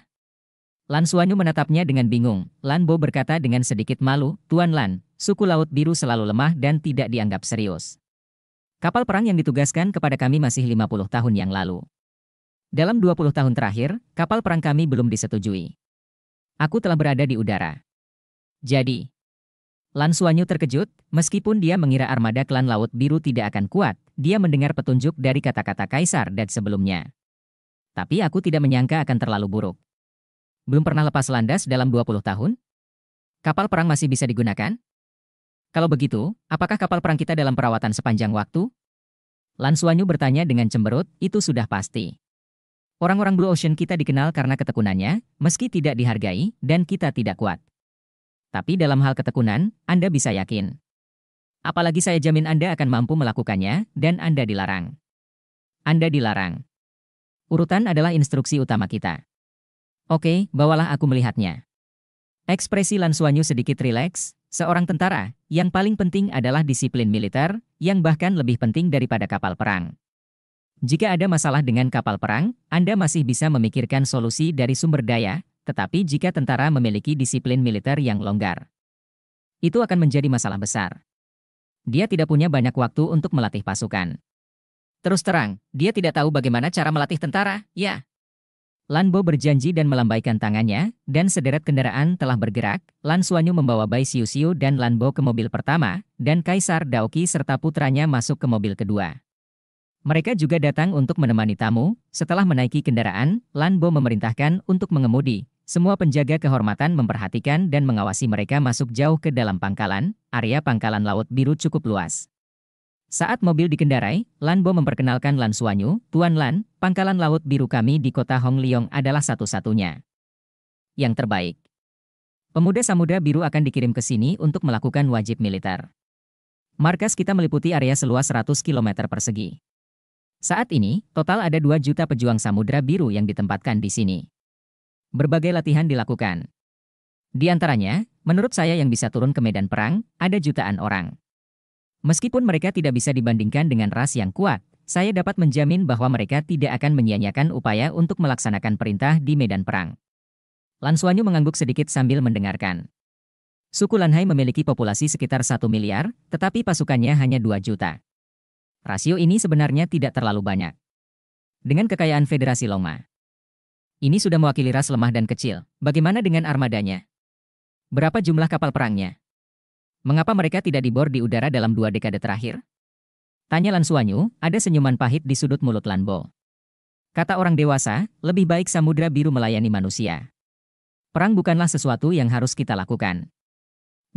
Lan Suanyu menatapnya dengan bingung. Lan Bo berkata dengan sedikit malu, Tuan Lan, suku Laut Biru selalu lemah dan tidak dianggap serius. Kapal perang yang ditugaskan kepada kami masih 50 tahun yang lalu. Dalam 20 tahun terakhir, kapal perang kami belum disetujui. Aku telah berada di udara. Jadi, Lan Suanyu terkejut, meskipun dia mengira armada klan Laut Biru tidak akan kuat, dia mendengar petunjuk dari kata-kata Kaisar dan sebelumnya. Tapi aku tidak menyangka akan terlalu buruk. Belum pernah lepas landas dalam 20 tahun? Kapal perang masih bisa digunakan? Kalau begitu, apakah kapal perang kita dalam perawatan sepanjang waktu? Lan Suanyu bertanya dengan cemberut, itu sudah pasti. Orang-orang Blue Ocean kita dikenal karena ketekunannya, meski tidak dihargai, dan kita tidak kuat tapi dalam hal ketekunan, Anda bisa yakin. Apalagi saya jamin Anda akan mampu melakukannya, dan Anda dilarang. Anda dilarang. Urutan adalah instruksi utama kita. Oke, bawalah aku melihatnya. Ekspresi Lansuanyu sedikit rileks, seorang tentara, yang paling penting adalah disiplin militer, yang bahkan lebih penting daripada kapal perang. Jika ada masalah dengan kapal perang, Anda masih bisa memikirkan solusi dari sumber daya, tetapi jika tentara memiliki disiplin militer yang longgar, itu akan menjadi masalah besar. Dia tidak punya banyak waktu untuk melatih pasukan. Terus terang, dia tidak tahu bagaimana cara melatih tentara, ya. Lanbo berjanji dan melambaikan tangannya, dan sederet kendaraan telah bergerak. Lan Suanyu membawa Bai Siu Siu dan Lanbo ke mobil pertama, dan Kaisar Daoki serta putranya masuk ke mobil kedua. Mereka juga datang untuk menemani tamu. Setelah menaiki kendaraan, Lanbo memerintahkan untuk mengemudi, semua penjaga kehormatan memperhatikan dan mengawasi mereka masuk jauh ke dalam pangkalan, area pangkalan Laut Biru cukup luas. Saat mobil dikendarai, Lanbo memperkenalkan Lan Suanyu, Tuan Lan, pangkalan Laut Biru kami di kota Hong Leong adalah satu-satunya. Yang terbaik. Pemuda Samuda Biru akan dikirim ke sini untuk melakukan wajib militer. Markas kita meliputi area seluas 100 km persegi. Saat ini, total ada 2 juta pejuang Samudra Biru yang ditempatkan di sini. Berbagai latihan dilakukan. Di antaranya, menurut saya yang bisa turun ke medan perang, ada jutaan orang. Meskipun mereka tidak bisa dibandingkan dengan ras yang kuat, saya dapat menjamin bahwa mereka tidak akan menyia-nyiakan upaya untuk melaksanakan perintah di medan perang. Lansuanyu mengangguk sedikit sambil mendengarkan. Suku Lanhai memiliki populasi sekitar 1 miliar, tetapi pasukannya hanya 2 juta. Rasio ini sebenarnya tidak terlalu banyak. Dengan kekayaan Federasi Longma, ini sudah mewakili ras lemah dan kecil. Bagaimana dengan armadanya? Berapa jumlah kapal perangnya? Mengapa mereka tidak dibor di udara dalam dua dekade terakhir? Tanya Lansuanyu, ada senyuman pahit di sudut mulut Lanbo. Kata orang dewasa, lebih baik samudra biru melayani manusia. Perang bukanlah sesuatu yang harus kita lakukan.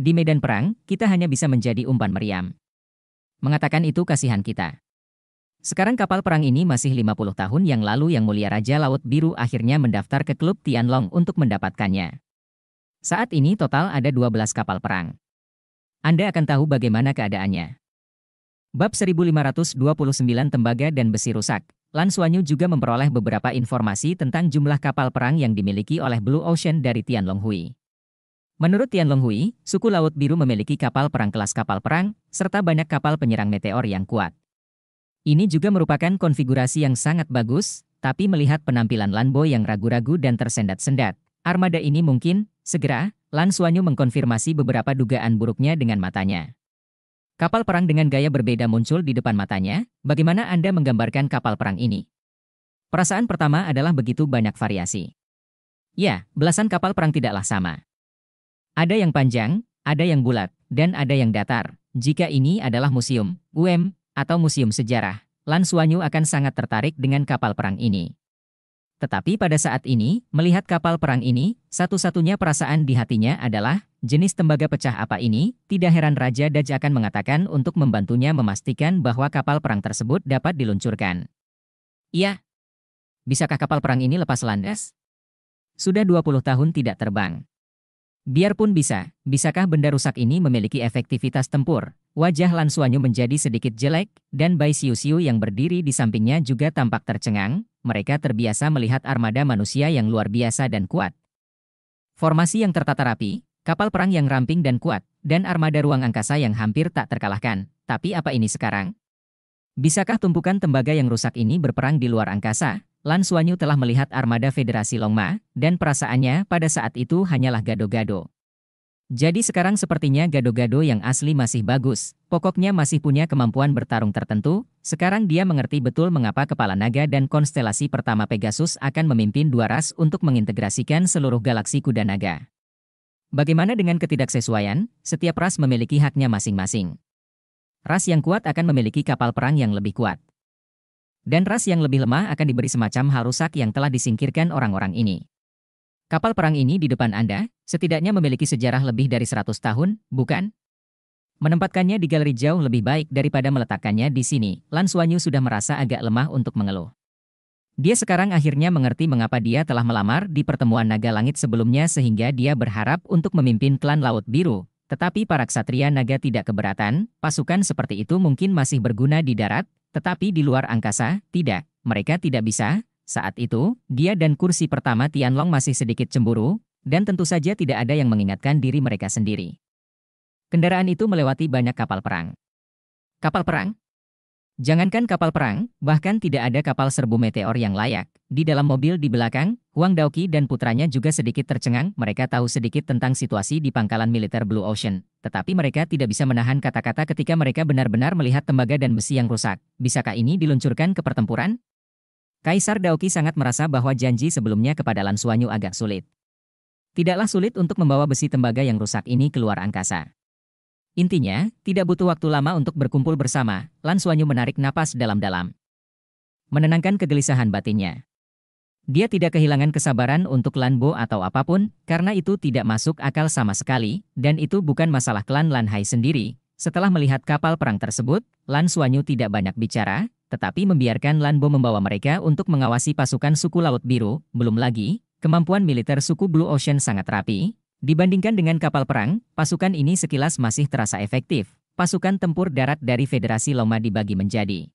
Di medan perang, kita hanya bisa menjadi umpan meriam. Mengatakan itu kasihan kita. Sekarang kapal perang ini masih 50 tahun yang lalu yang mulia Raja Laut Biru akhirnya mendaftar ke klub Tianlong untuk mendapatkannya. Saat ini total ada 12 kapal perang. Anda akan tahu bagaimana keadaannya. Bab 1529 Tembaga dan Besi Rusak, Lan Suanyu juga memperoleh beberapa informasi tentang jumlah kapal perang yang dimiliki oleh Blue Ocean dari Tianlong Hui. Menurut Tianlong Hui, suku Laut Biru memiliki kapal perang kelas kapal perang, serta banyak kapal penyerang meteor yang kuat. Ini juga merupakan konfigurasi yang sangat bagus, tapi melihat penampilan Lanbo yang ragu-ragu dan tersendat-sendat. Armada ini mungkin, segera, Lan Suanyu mengkonfirmasi beberapa dugaan buruknya dengan matanya. Kapal perang dengan gaya berbeda muncul di depan matanya, bagaimana Anda menggambarkan kapal perang ini? Perasaan pertama adalah begitu banyak variasi. Ya, belasan kapal perang tidaklah sama. Ada yang panjang, ada yang bulat, dan ada yang datar. Jika ini adalah museum, UM, atau museum sejarah, Lan Suanyu akan sangat tertarik dengan kapal perang ini. Tetapi pada saat ini, melihat kapal perang ini, satu-satunya perasaan di hatinya adalah, jenis tembaga pecah apa ini, tidak heran Raja Daj akan mengatakan untuk membantunya memastikan bahwa kapal perang tersebut dapat diluncurkan. Iya. Bisakah kapal perang ini lepas landas? Sudah 20 tahun tidak terbang. Biarpun bisa, bisakah benda rusak ini memiliki efektivitas tempur? Wajah Lan Suanyu menjadi sedikit jelek, dan Bai Siu Siu yang berdiri di sampingnya juga tampak tercengang, mereka terbiasa melihat armada manusia yang luar biasa dan kuat. Formasi yang tertata rapi, kapal perang yang ramping dan kuat, dan armada ruang angkasa yang hampir tak terkalahkan. Tapi apa ini sekarang? Bisakah tumpukan tembaga yang rusak ini berperang di luar angkasa? Lan Suanyu telah melihat armada Federasi Longma, dan perasaannya pada saat itu hanyalah gado-gado. Jadi sekarang sepertinya gado-gado yang asli masih bagus, pokoknya masih punya kemampuan bertarung tertentu, sekarang dia mengerti betul mengapa kepala naga dan konstelasi pertama Pegasus akan memimpin dua ras untuk mengintegrasikan seluruh galaksi kuda naga. Bagaimana dengan ketidaksesuaian? Setiap ras memiliki haknya masing-masing. Ras yang kuat akan memiliki kapal perang yang lebih kuat. Dan ras yang lebih lemah akan diberi semacam hal rusak yang telah disingkirkan orang-orang ini. Kapal perang ini di depan Anda setidaknya memiliki sejarah lebih dari 100 tahun, bukan? Menempatkannya di galeri jauh lebih baik daripada meletakkannya di sini. Lan Suanyu sudah merasa agak lemah untuk mengeluh. Dia sekarang akhirnya mengerti mengapa dia telah melamar di pertemuan naga langit sebelumnya sehingga dia berharap untuk memimpin klan Laut Biru. Tetapi para ksatria naga tidak keberatan, pasukan seperti itu mungkin masih berguna di darat, tetapi di luar angkasa, tidak. Mereka tidak bisa, saat itu, dia dan kursi pertama Tianlong masih sedikit cemburu, dan tentu saja tidak ada yang mengingatkan diri mereka sendiri. Kendaraan itu melewati banyak kapal perang. Kapal perang? Jangankan kapal perang, bahkan tidak ada kapal serbu meteor yang layak. Di dalam mobil di belakang, Huang Daoki dan putranya juga sedikit tercengang. Mereka tahu sedikit tentang situasi di pangkalan militer Blue Ocean. Tetapi mereka tidak bisa menahan kata-kata ketika mereka benar-benar melihat tembaga dan besi yang rusak. Bisakah ini diluncurkan ke pertempuran? Kaisar Daoki sangat merasa bahwa janji sebelumnya kepada Lan Suanyu agak sulit. Tidaklah sulit untuk membawa besi tembaga yang rusak ini keluar angkasa. Intinya, tidak butuh waktu lama untuk berkumpul bersama, Lan Suanyu menarik napas dalam-dalam. Menenangkan kegelisahan batinnya. Dia tidak kehilangan kesabaran untuk Lan Bo atau apapun, karena itu tidak masuk akal sama sekali, dan itu bukan masalah klan Lan Hai sendiri. Setelah melihat kapal perang tersebut, Lan Suanyu tidak banyak bicara, tetapi membiarkan Lanbo membawa mereka untuk mengawasi pasukan suku Laut Biru, belum lagi, kemampuan militer suku Blue Ocean sangat rapi. Dibandingkan dengan kapal perang, pasukan ini sekilas masih terasa efektif. Pasukan tempur darat dari Federasi Loma dibagi menjadi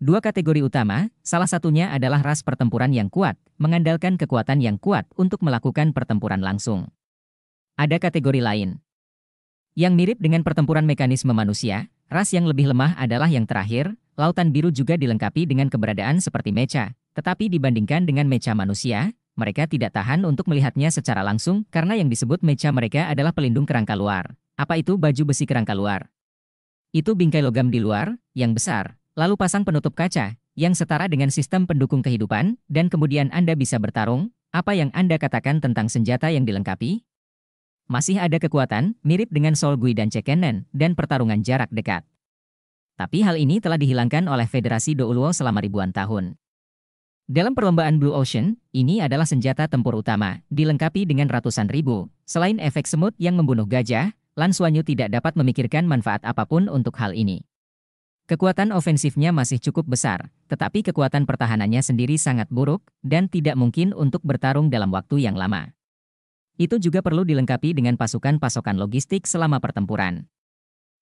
dua kategori utama, salah satunya adalah ras pertempuran yang kuat, mengandalkan kekuatan yang kuat untuk melakukan pertempuran langsung. Ada kategori lain, yang mirip dengan pertempuran mekanisme manusia, ras yang lebih lemah adalah yang terakhir, Lautan biru juga dilengkapi dengan keberadaan seperti mecha, tetapi dibandingkan dengan mecha manusia, mereka tidak tahan untuk melihatnya secara langsung karena yang disebut mecha mereka adalah pelindung kerangka luar. Apa itu baju besi kerangka luar? Itu bingkai logam di luar, yang besar, lalu pasang penutup kaca, yang setara dengan sistem pendukung kehidupan, dan kemudian Anda bisa bertarung, apa yang Anda katakan tentang senjata yang dilengkapi? Masih ada kekuatan, mirip dengan Solgui dan Cekenen, dan pertarungan jarak dekat. Tapi hal ini telah dihilangkan oleh Federasi Douluo selama ribuan tahun. Dalam perlombaan Blue Ocean, ini adalah senjata tempur utama, dilengkapi dengan ratusan ribu. Selain efek semut yang membunuh gajah, Lan Suanyu tidak dapat memikirkan manfaat apapun untuk hal ini. Kekuatan ofensifnya masih cukup besar, tetapi kekuatan pertahanannya sendiri sangat buruk dan tidak mungkin untuk bertarung dalam waktu yang lama. Itu juga perlu dilengkapi dengan pasukan pasokan logistik selama pertempuran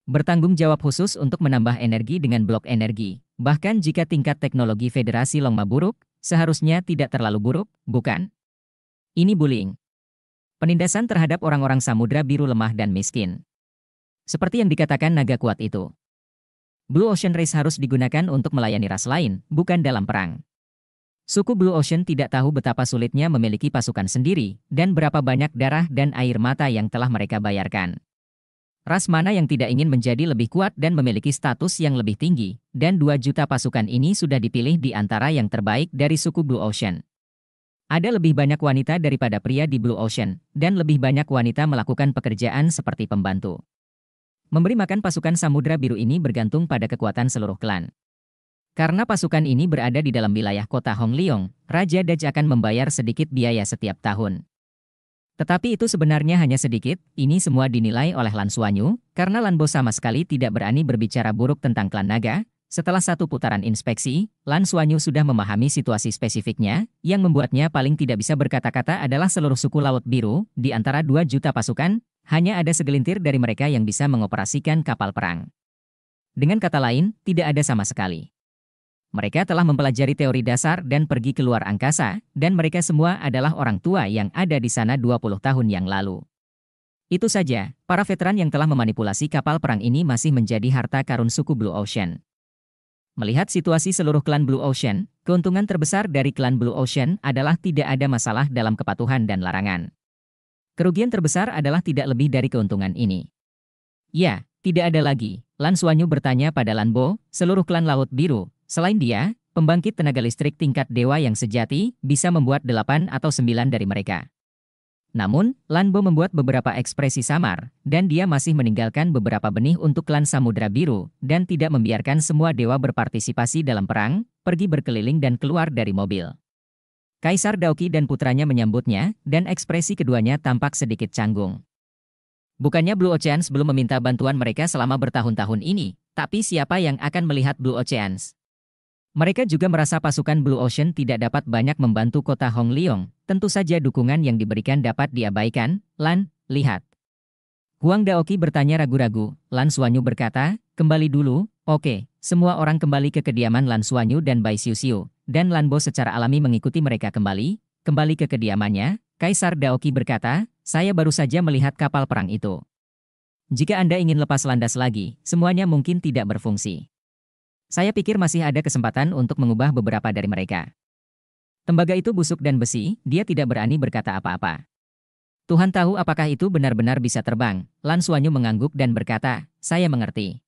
bertanggung jawab khusus untuk menambah energi dengan blok energi. Bahkan jika tingkat teknologi Federasi Longma buruk, seharusnya tidak terlalu buruk, bukan? Ini bullying. Penindasan terhadap orang-orang samudra biru lemah dan miskin. Seperti yang dikatakan naga kuat itu. Blue Ocean Race harus digunakan untuk melayani ras lain, bukan dalam perang. Suku Blue Ocean tidak tahu betapa sulitnya memiliki pasukan sendiri, dan berapa banyak darah dan air mata yang telah mereka bayarkan. Ras mana yang tidak ingin menjadi lebih kuat dan memiliki status yang lebih tinggi, dan 2 juta pasukan ini sudah dipilih di antara yang terbaik dari suku Blue Ocean. Ada lebih banyak wanita daripada pria di Blue Ocean, dan lebih banyak wanita melakukan pekerjaan seperti pembantu. Memberi makan pasukan Samudra Biru ini bergantung pada kekuatan seluruh klan. Karena pasukan ini berada di dalam wilayah kota Hong Leong, Raja Daj akan membayar sedikit biaya setiap tahun. Tetapi itu sebenarnya hanya sedikit, ini semua dinilai oleh Lan Suanyu, karena Lan Bo sama sekali tidak berani berbicara buruk tentang klan naga. Setelah satu putaran inspeksi, Lan Suanyu sudah memahami situasi spesifiknya, yang membuatnya paling tidak bisa berkata-kata adalah seluruh suku Laut Biru, di antara 2 juta pasukan, hanya ada segelintir dari mereka yang bisa mengoperasikan kapal perang. Dengan kata lain, tidak ada sama sekali. Mereka telah mempelajari teori dasar dan pergi ke luar angkasa, dan mereka semua adalah orang tua yang ada di sana 20 tahun yang lalu. Itu saja, para veteran yang telah memanipulasi kapal perang ini masih menjadi harta karun suku Blue Ocean. Melihat situasi seluruh klan Blue Ocean, keuntungan terbesar dari klan Blue Ocean adalah tidak ada masalah dalam kepatuhan dan larangan. Kerugian terbesar adalah tidak lebih dari keuntungan ini. Ya, tidak ada lagi. Lan Suanyu bertanya pada Lan Bo, seluruh klan Laut Biru, Selain dia, pembangkit tenaga listrik tingkat dewa yang sejati bisa membuat delapan atau sembilan dari mereka. Namun, Lanbo membuat beberapa ekspresi samar, dan dia masih meninggalkan beberapa benih untuk klan Samudra Biru, dan tidak membiarkan semua dewa berpartisipasi dalam perang, pergi berkeliling dan keluar dari mobil. Kaisar Daoki dan putranya menyambutnya, dan ekspresi keduanya tampak sedikit canggung. Bukannya Blue Oceans belum meminta bantuan mereka selama bertahun-tahun ini, tapi siapa yang akan melihat Blue Oceans? Mereka juga merasa pasukan Blue Ocean tidak dapat banyak membantu kota Hong Leong, tentu saja dukungan yang diberikan dapat diabaikan, Lan, lihat. Huang Daoki bertanya ragu-ragu, Lan Suanyu berkata, kembali dulu, oke, okay. semua orang kembali ke kediaman Lan Suanyu dan Bai Xiu Xiu, dan Lan Bo secara alami mengikuti mereka kembali, kembali ke kediamannya, Kaisar Daoki berkata, saya baru saja melihat kapal perang itu. Jika Anda ingin lepas landas lagi, semuanya mungkin tidak berfungsi. Saya pikir masih ada kesempatan untuk mengubah beberapa dari mereka. Tembaga itu busuk dan besi, dia tidak berani berkata apa-apa. Tuhan tahu apakah itu benar-benar bisa terbang. Lan Suanyu mengangguk dan berkata, saya mengerti.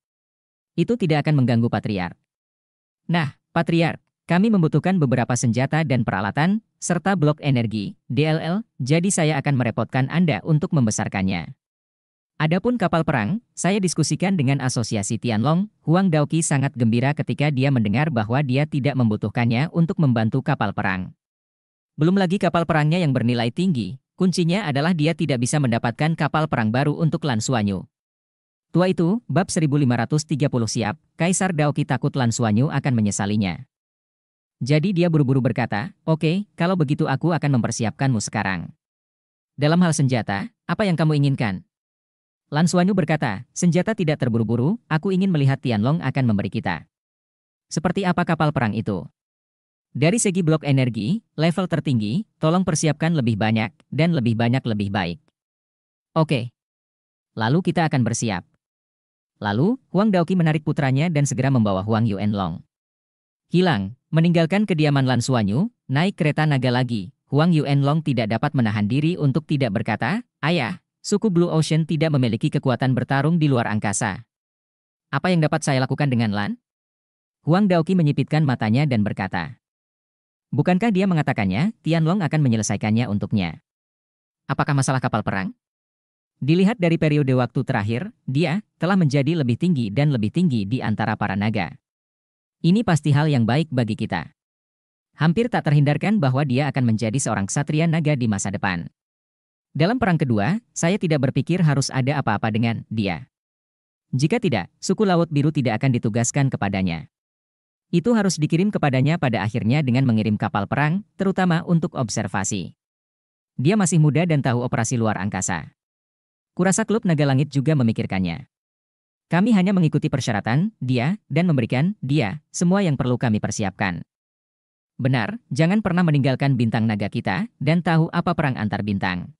Itu tidak akan mengganggu Patriark. Nah, Patriark, kami membutuhkan beberapa senjata dan peralatan, serta blok energi, DLL, jadi saya akan merepotkan Anda untuk membesarkannya. Adapun kapal perang, saya diskusikan dengan asosiasi Tianlong, Huang Daoqi sangat gembira ketika dia mendengar bahwa dia tidak membutuhkannya untuk membantu kapal perang. Belum lagi kapal perangnya yang bernilai tinggi, kuncinya adalah dia tidak bisa mendapatkan kapal perang baru untuk Lan Suanyu. Tua itu, bab 1530 siap, Kaisar Daoki takut Lan Suanyu akan menyesalinya. Jadi dia buru-buru berkata, oke, okay, kalau begitu aku akan mempersiapkanmu sekarang. Dalam hal senjata, apa yang kamu inginkan? Lan Suanyu berkata, senjata tidak terburu-buru, aku ingin melihat Tianlong akan memberi kita. Seperti apa kapal perang itu? Dari segi blok energi, level tertinggi, tolong persiapkan lebih banyak, dan lebih banyak lebih baik. Oke. Lalu kita akan bersiap. Lalu, Huang Daoki menarik putranya dan segera membawa Huang Yuanlong. Hilang, meninggalkan kediaman Lan Suanyu, naik kereta naga lagi. Huang Yuanlong tidak dapat menahan diri untuk tidak berkata, Ayah, Suku Blue Ocean tidak memiliki kekuatan bertarung di luar angkasa. Apa yang dapat saya lakukan dengan Lan? Huang Daoki menyipitkan matanya dan berkata. Bukankah dia mengatakannya, Tianlong akan menyelesaikannya untuknya? Apakah masalah kapal perang? Dilihat dari periode waktu terakhir, dia telah menjadi lebih tinggi dan lebih tinggi di antara para naga. Ini pasti hal yang baik bagi kita. Hampir tak terhindarkan bahwa dia akan menjadi seorang satria naga di masa depan. Dalam perang kedua, saya tidak berpikir harus ada apa-apa dengan dia. Jika tidak, suku Laut Biru tidak akan ditugaskan kepadanya. Itu harus dikirim kepadanya pada akhirnya dengan mengirim kapal perang, terutama untuk observasi. Dia masih muda dan tahu operasi luar angkasa. Kurasa klub naga langit juga memikirkannya. Kami hanya mengikuti persyaratan, dia, dan memberikan, dia, semua yang perlu kami persiapkan. Benar, jangan pernah meninggalkan bintang naga kita, dan tahu apa perang antar bintang.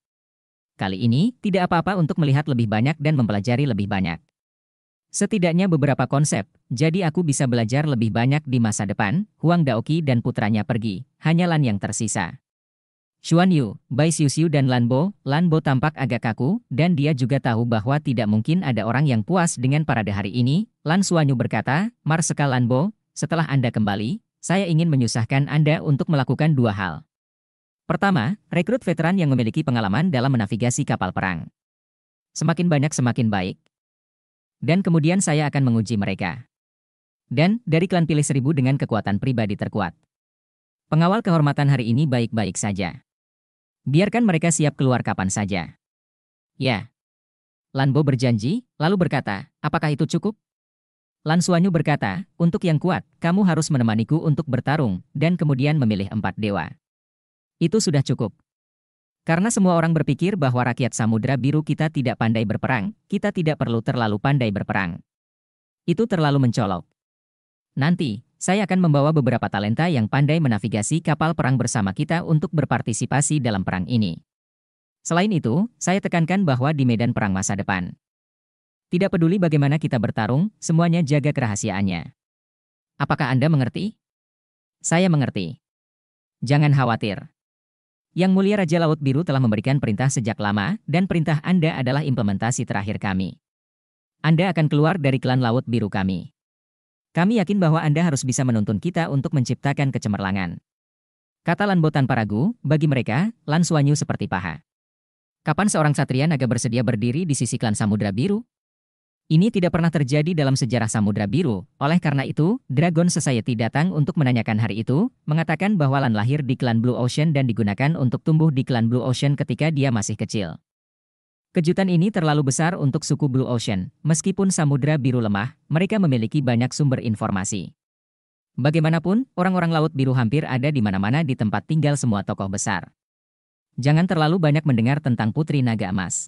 Kali ini, tidak apa-apa untuk melihat lebih banyak dan mempelajari lebih banyak. Setidaknya beberapa konsep, jadi aku bisa belajar lebih banyak di masa depan, Huang Daoki dan putranya pergi, hanya Lan yang tersisa. Xuan Yu, Bai Xiu Xiu dan Lan Bo, Lan Bo tampak agak kaku, dan dia juga tahu bahwa tidak mungkin ada orang yang puas dengan parade hari ini. Lan Xuan Yu berkata, Marsekal Bo, setelah Anda kembali, saya ingin menyusahkan Anda untuk melakukan dua hal. Pertama, rekrut veteran yang memiliki pengalaman dalam menavigasi kapal perang. Semakin banyak semakin baik. Dan kemudian saya akan menguji mereka. Dan, dari klan pilih seribu dengan kekuatan pribadi terkuat. Pengawal kehormatan hari ini baik-baik saja. Biarkan mereka siap keluar kapan saja. Ya. Lanbo berjanji, lalu berkata, apakah itu cukup? Lansuanyu berkata, untuk yang kuat, kamu harus menemaniku untuk bertarung, dan kemudian memilih empat dewa. Itu sudah cukup. Karena semua orang berpikir bahwa rakyat Samudra Biru kita tidak pandai berperang, kita tidak perlu terlalu pandai berperang. Itu terlalu mencolok. Nanti, saya akan membawa beberapa talenta yang pandai menavigasi kapal perang bersama kita untuk berpartisipasi dalam perang ini. Selain itu, saya tekankan bahwa di medan perang masa depan, tidak peduli bagaimana kita bertarung, semuanya jaga kerahasiaannya. Apakah Anda mengerti? Saya mengerti. Jangan khawatir. Yang Mulia Raja Laut Biru telah memberikan perintah sejak lama, dan perintah Anda adalah implementasi terakhir kami. Anda akan keluar dari klan Laut Biru kami. Kami yakin bahwa Anda harus bisa menuntun kita untuk menciptakan kecemerlangan. Kata Lan Paragu, Paragu, bagi mereka, Lan Suanyu seperti paha. Kapan seorang satria naga bersedia berdiri di sisi klan Samudra Biru? Ini tidak pernah terjadi dalam sejarah Samudra Biru, oleh karena itu, Dragon Society datang untuk menanyakan hari itu, mengatakan bahwa Lan lahir di klan Blue Ocean dan digunakan untuk tumbuh di klan Blue Ocean ketika dia masih kecil. Kejutan ini terlalu besar untuk suku Blue Ocean, meskipun Samudra Biru lemah, mereka memiliki banyak sumber informasi. Bagaimanapun, orang-orang Laut Biru hampir ada di mana-mana di tempat tinggal semua tokoh besar. Jangan terlalu banyak mendengar tentang Putri Naga Emas.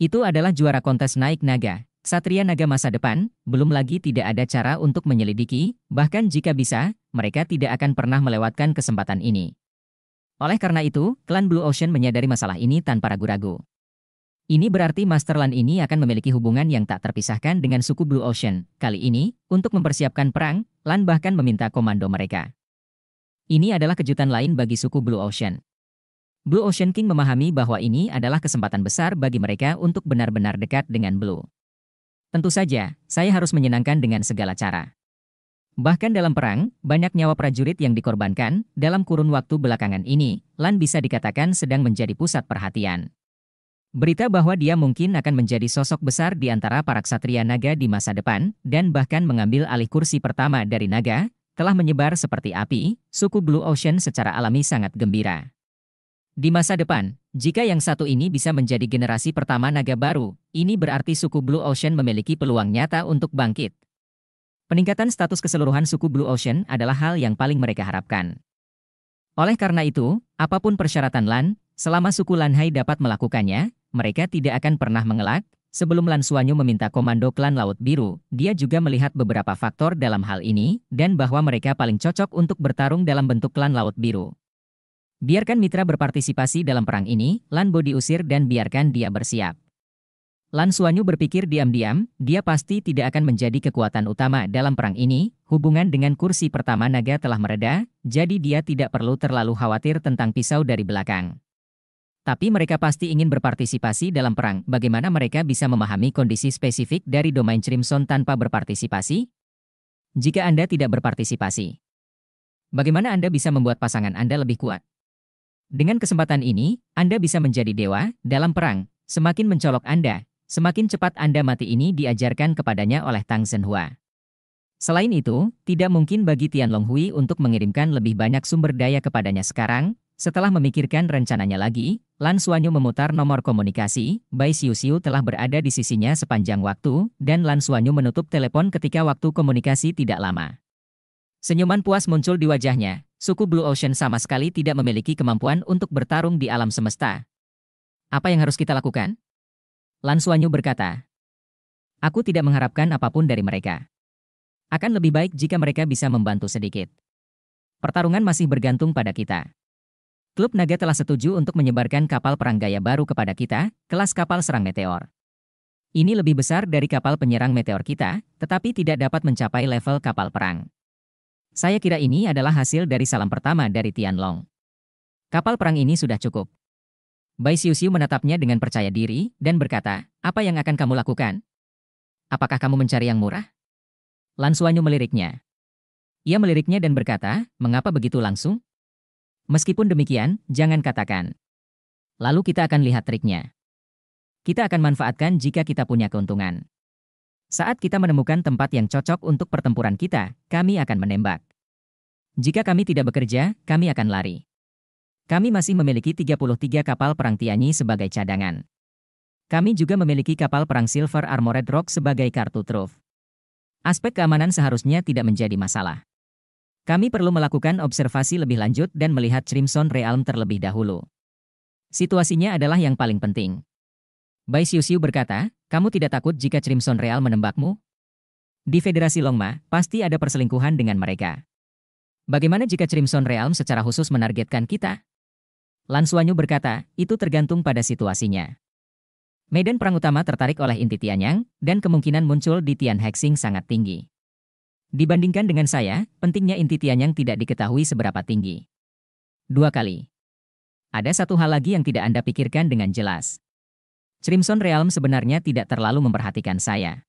Itu adalah juara kontes naik naga, Satria naga masa depan, belum lagi tidak ada cara untuk menyelidiki, bahkan jika bisa, mereka tidak akan pernah melewatkan kesempatan ini. Oleh karena itu, klan Blue Ocean menyadari masalah ini tanpa ragu-ragu. Ini berarti Masterland ini akan memiliki hubungan yang tak terpisahkan dengan suku Blue Ocean. Kali ini, untuk mempersiapkan perang, Lan bahkan meminta komando mereka. Ini adalah kejutan lain bagi suku Blue Ocean. Blue Ocean King memahami bahwa ini adalah kesempatan besar bagi mereka untuk benar-benar dekat dengan Blue. Tentu saja, saya harus menyenangkan dengan segala cara. Bahkan dalam perang, banyak nyawa prajurit yang dikorbankan dalam kurun waktu belakangan ini, Lan bisa dikatakan sedang menjadi pusat perhatian. Berita bahwa dia mungkin akan menjadi sosok besar di antara para ksatria naga di masa depan, dan bahkan mengambil alih kursi pertama dari naga, telah menyebar seperti api, suku Blue Ocean secara alami sangat gembira. Di masa depan, jika yang satu ini bisa menjadi generasi pertama naga baru, ini berarti suku Blue Ocean memiliki peluang nyata untuk bangkit. Peningkatan status keseluruhan suku Blue Ocean adalah hal yang paling mereka harapkan. Oleh karena itu, apapun persyaratan Lan, selama suku Lanhai dapat melakukannya, mereka tidak akan pernah mengelak. Sebelum Lan Suanyu meminta komando klan Laut Biru, dia juga melihat beberapa faktor dalam hal ini, dan bahwa mereka paling cocok untuk bertarung dalam bentuk klan Laut Biru. Biarkan mitra berpartisipasi dalam perang ini, Lanbo diusir dan biarkan dia bersiap. Lan Suanyu berpikir diam-diam, dia pasti tidak akan menjadi kekuatan utama dalam perang ini, hubungan dengan kursi pertama naga telah mereda, jadi dia tidak perlu terlalu khawatir tentang pisau dari belakang. Tapi mereka pasti ingin berpartisipasi dalam perang, bagaimana mereka bisa memahami kondisi spesifik dari domain Crimson tanpa berpartisipasi? Jika Anda tidak berpartisipasi, bagaimana Anda bisa membuat pasangan Anda lebih kuat? Dengan kesempatan ini, Anda bisa menjadi dewa dalam perang. Semakin mencolok Anda, semakin cepat Anda mati ini diajarkan kepadanya oleh Tang Zhenhua. Selain itu, tidak mungkin bagi Tian Longhui untuk mengirimkan lebih banyak sumber daya kepadanya sekarang. Setelah memikirkan rencananya lagi, Lan Suanyu memutar nomor komunikasi, Bai Xiu Xiu telah berada di sisinya sepanjang waktu, dan Lan Suanyu menutup telepon ketika waktu komunikasi tidak lama. Senyuman puas muncul di wajahnya, suku Blue Ocean sama sekali tidak memiliki kemampuan untuk bertarung di alam semesta. Apa yang harus kita lakukan? Lan Suanyu berkata, Aku tidak mengharapkan apapun dari mereka. Akan lebih baik jika mereka bisa membantu sedikit. Pertarungan masih bergantung pada kita. Klub Naga telah setuju untuk menyebarkan kapal perang gaya baru kepada kita, kelas kapal serang meteor. Ini lebih besar dari kapal penyerang meteor kita, tetapi tidak dapat mencapai level kapal perang. Saya kira ini adalah hasil dari salam pertama dari Tianlong. Kapal perang ini sudah cukup. Bai Xiuxiu menatapnya dengan percaya diri dan berkata, apa yang akan kamu lakukan? Apakah kamu mencari yang murah? Lan Suanyu meliriknya. Ia meliriknya dan berkata, mengapa begitu langsung? Meskipun demikian, jangan katakan. Lalu kita akan lihat triknya. Kita akan manfaatkan jika kita punya keuntungan. Saat kita menemukan tempat yang cocok untuk pertempuran kita, kami akan menembak. Jika kami tidak bekerja, kami akan lari. Kami masih memiliki 33 kapal perang Tianyi sebagai cadangan. Kami juga memiliki kapal perang Silver Armored Rock sebagai kartu truf. Aspek keamanan seharusnya tidak menjadi masalah. Kami perlu melakukan observasi lebih lanjut dan melihat Crimson Realm terlebih dahulu. Situasinya adalah yang paling penting. Bai Xiu berkata, kamu tidak takut jika Crimson Real menembakmu? Di Federasi Longma, pasti ada perselingkuhan dengan mereka. Bagaimana jika Crimson Realm secara khusus menargetkan kita? Lan Suanyu berkata, itu tergantung pada situasinya. Medan perang utama tertarik oleh inti Tianyang, dan kemungkinan muncul di Tian Hexing sangat tinggi. Dibandingkan dengan saya, pentingnya inti Tianyang tidak diketahui seberapa tinggi. Dua kali. Ada satu hal lagi yang tidak Anda pikirkan dengan jelas. Crimson Realm sebenarnya tidak terlalu memperhatikan saya.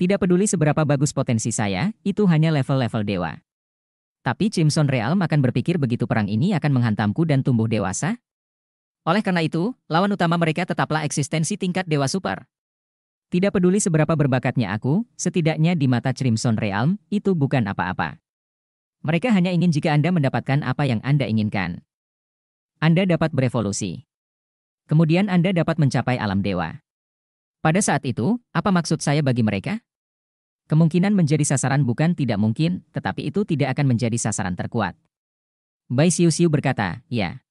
Tidak peduli seberapa bagus potensi saya, itu hanya level-level dewa. Tapi Crimson Realm akan berpikir begitu perang ini akan menghantamku dan tumbuh dewasa? Oleh karena itu, lawan utama mereka tetaplah eksistensi tingkat dewa super. Tidak peduli seberapa berbakatnya aku, setidaknya di mata Crimson Realm, itu bukan apa-apa. Mereka hanya ingin jika Anda mendapatkan apa yang Anda inginkan. Anda dapat berevolusi. Kemudian Anda dapat mencapai alam dewa. Pada saat itu, apa maksud saya bagi mereka? Kemungkinan menjadi sasaran bukan tidak mungkin, tetapi itu tidak akan menjadi sasaran terkuat. Bai Siu Siu berkata, ya.